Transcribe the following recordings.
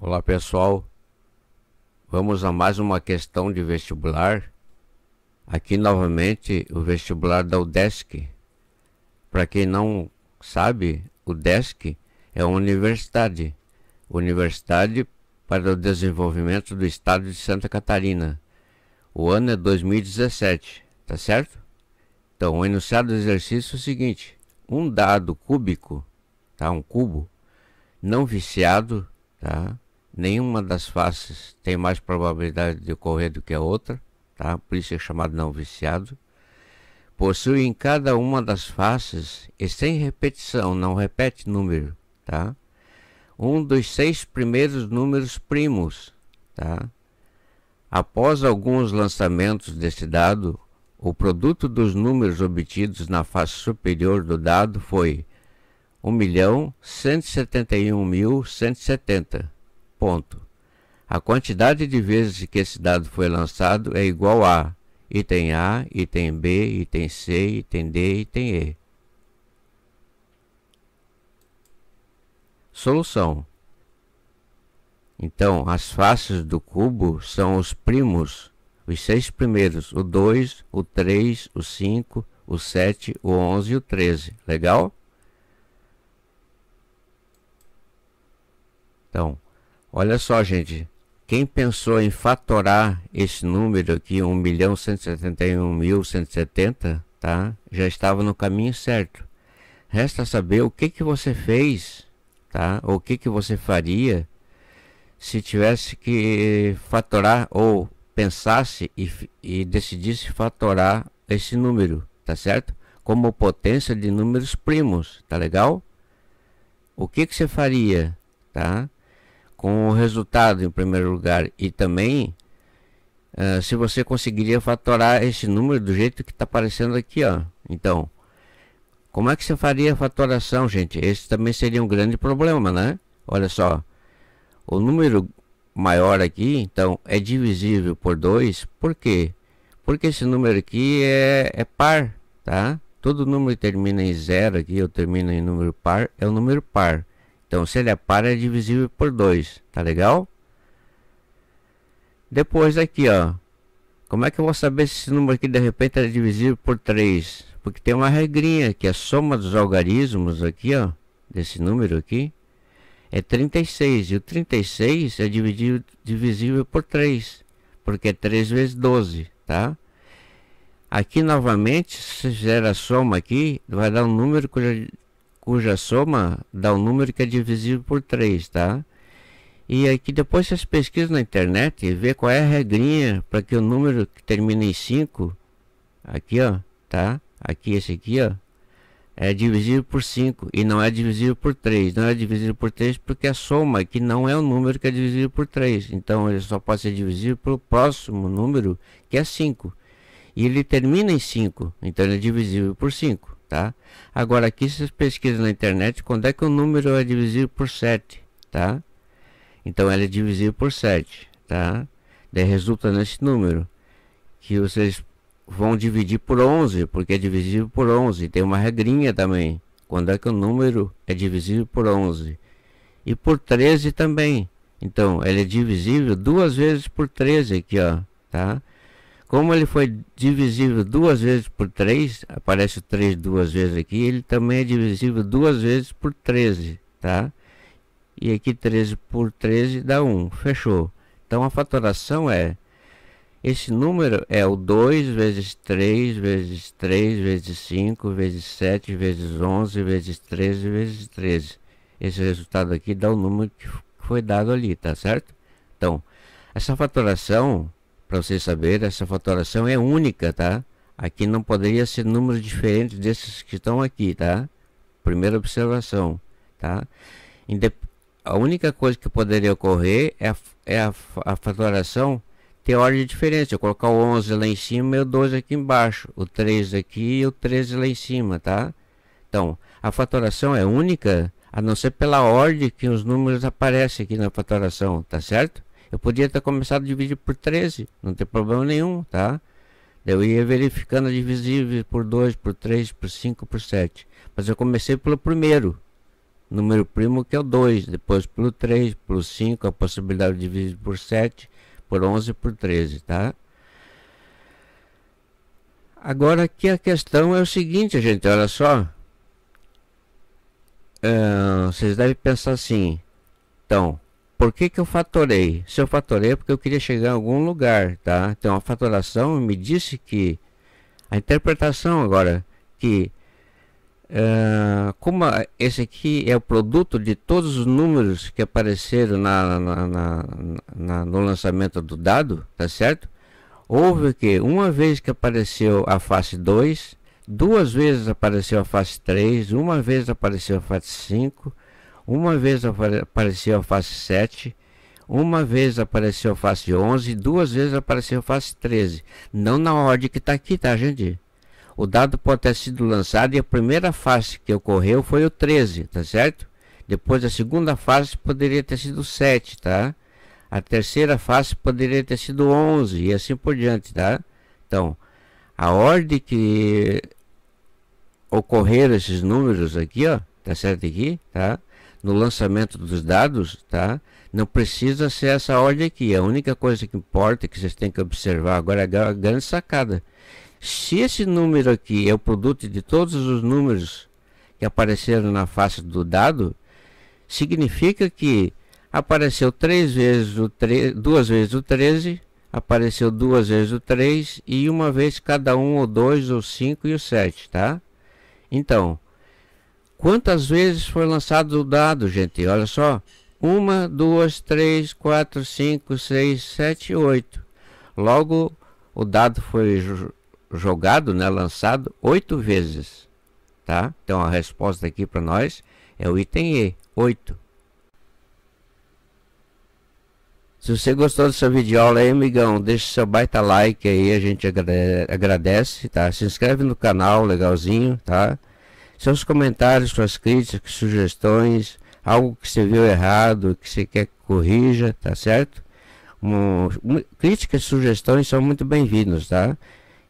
Olá pessoal, vamos a mais uma questão de vestibular. Aqui novamente o vestibular da UDESC. Para quem não sabe, o DESC é uma universidade, Universidade para o Desenvolvimento do Estado de Santa Catarina. O ano é 2017, tá certo? Então, o enunciado do exercício é o seguinte: um dado cúbico, tá? um cubo, não viciado, tá? Nenhuma das faces tem mais probabilidade de ocorrer do que a outra, tá? por isso é chamado não viciado. Possui em cada uma das faces, e sem repetição, não repete número, tá? um dos seis primeiros números primos. Tá? Após alguns lançamentos desse dado, o produto dos números obtidos na face superior do dado foi 1.171.170. Ponto. A quantidade de vezes que esse dado foi lançado é igual a item A, item B, item C, item D, item E. Solução. Então, as faces do cubo são os primos, os seis primeiros, o 2, o 3, o 5, o 7, o 11 e o 13. Legal? Então, Olha só, gente. Quem pensou em fatorar esse número aqui, 1.171.170, milhão mil tá? Já estava no caminho certo. Resta saber o que que você fez, tá? o que que você faria se tivesse que fatorar ou pensasse e, e decidisse fatorar esse número, tá certo? Como potência de números primos, tá legal? O que que você faria, tá? com o resultado em primeiro lugar e também uh, se você conseguiria fatorar esse número do jeito que está aparecendo aqui, ó. Então, como é que você faria a fatoração, gente? Esse também seria um grande problema, né? Olha só, o número maior aqui, então, é divisível por 2, por quê? Porque esse número aqui é, é par, tá? Todo número termina em zero aqui, ou termina em número par, é um número par. Então, se ele é par, é divisível por 2, tá legal? Depois aqui, ó. Como é que eu vou saber se esse número aqui de repente é divisível por 3? Porque tem uma regrinha que a soma dos algarismos aqui, ó, desse número aqui, é 36. E o 36 é dividido, divisível por 3, porque é 3 vezes 12, tá? Aqui novamente, se fizer a soma aqui, vai dar um número cuja cuja soma dá um número que é divisível por 3, tá? E aqui depois vocês pesquisam na internet e vê qual é a regrinha para que o número que termina em 5, aqui ó, tá? Aqui esse aqui ó, é divisível por 5 e não é divisível por 3. Não é divisível por 3 porque a soma aqui não é o número que é divisível por 3. Então ele só pode ser divisível pelo próximo número que é 5. E ele termina em 5, então ele é divisível por 5 tá? Agora aqui vocês pesquisam na internet quando é que o número é divisível por 7, tá? Então ela é divisível por 7, tá? Daí resulta nesse número que vocês vão dividir por 11, porque é divisível por 11. Tem uma regrinha também. Quando é que o número é divisível por 11? E por 13 também. Então, ele é divisível duas vezes por 13 aqui, ó, tá? Como ele foi divisível duas vezes por 3, aparece o 3 duas vezes aqui, ele também é divisível duas vezes por 13, tá? E aqui 13 por 13 dá 1, fechou. Então a fatoração é, esse número é o 2 vezes 3 vezes 3 vezes 5 vezes 7 vezes 11 vezes 13 vezes 13. Esse resultado aqui dá o número que foi dado ali, tá certo? Então, essa fatoração para vocês saberem, essa fatoração é única, tá? Aqui não poderia ser números diferentes desses que estão aqui, tá? Primeira observação, tá? a única coisa que poderia ocorrer é a, é a, a ter ordem diferente Eu colocar o 11 lá em cima e o 12 aqui embaixo. O 3 aqui e o 13 lá em cima, tá? Então, a fatoração é única, a não ser pela ordem que os números aparecem aqui na fatoração tá certo? Eu podia ter começado a dividir por 13, não tem problema nenhum, tá? Eu ia verificando a divisível por 2, por 3, por 5, por 7. Mas eu comecei pelo primeiro, número primo que é o 2, depois pelo 3, pelo 5, a possibilidade de dividir por 7, por 11, por 13, tá? Agora aqui a questão é o seguinte, gente, olha só. É, vocês devem pensar assim, então, por que, que eu fatorei? Se eu fatorei é porque eu queria chegar em algum lugar, tá? Então a fatoração me disse que a interpretação agora que uh, como esse aqui é o produto de todos os números que apareceram na, na, na, na no lançamento do dado, tá certo? Houve que uma vez que apareceu a face 2, duas vezes apareceu a face 3, uma vez apareceu a face 5, uma vez apareceu a face 7, uma vez apareceu a face 11, duas vezes apareceu a face 13. Não na ordem que está aqui, tá, gente? O dado pode ter sido lançado e a primeira face que ocorreu foi o 13, tá certo? Depois a segunda face poderia ter sido 7, tá? A terceira face poderia ter sido 11 e assim por diante, tá? Então, a ordem que ocorreram esses números aqui, ó, tá certo aqui, tá? no lançamento dos dados, tá? Não precisa ser essa ordem aqui. A única coisa que importa que vocês têm que observar agora é a grande sacada. Se esse número aqui é o produto de todos os números que apareceram na face do dado, significa que apareceu três vezes o tre duas vezes o 13, apareceu duas vezes o 3 e uma vez cada um, ou dois ou cinco e o 7, tá? Então, Quantas vezes foi lançado o dado, gente? Olha só. Uma, duas, três, quatro, cinco, seis, sete, oito. Logo, o dado foi jogado, né, lançado oito vezes. Tá? Então, a resposta aqui para nós é o item E, oito. Se você gostou dessa videoaula aí, amigão, deixa seu baita like aí, a gente agradece, tá? Se inscreve no canal, legalzinho, tá? seus comentários, suas críticas, sugestões, algo que você viu errado, que você quer que corrija, tá certo? Um, um, críticas e sugestões são muito bem-vindos, tá?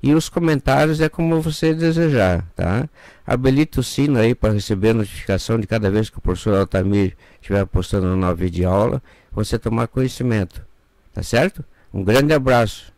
E os comentários é como você desejar, tá? Habilite o sino aí para receber notificação de cada vez que o professor Altamir estiver postando um novo vídeo de aula, você tomar conhecimento, tá certo? Um grande abraço.